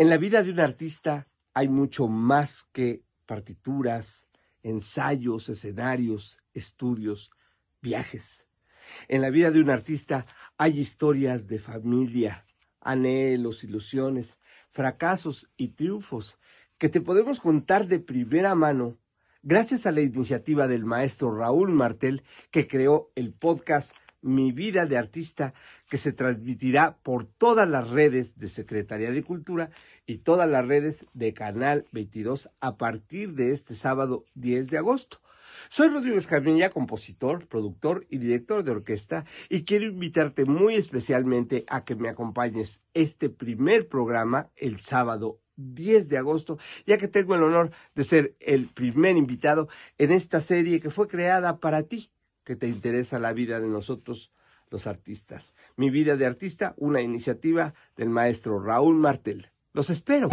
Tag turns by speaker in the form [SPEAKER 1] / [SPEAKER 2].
[SPEAKER 1] En la vida de un artista hay mucho más que partituras, ensayos, escenarios, estudios, viajes. En la vida de un artista hay historias de familia, anhelos, ilusiones, fracasos y triunfos que te podemos contar de primera mano gracias a la iniciativa del maestro Raúl Martel que creó el podcast mi vida de artista, que se transmitirá por todas las redes de Secretaría de Cultura y todas las redes de Canal 22 a partir de este sábado 10 de agosto. Soy Rodrigo Escamilla, compositor, productor y director de orquesta, y quiero invitarte muy especialmente a que me acompañes este primer programa el sábado 10 de agosto, ya que tengo el honor de ser el primer invitado en esta serie que fue creada para ti, que te interesa la vida de nosotros los artistas. Mi vida de artista, una iniciativa del maestro Raúl Martel. Los espero.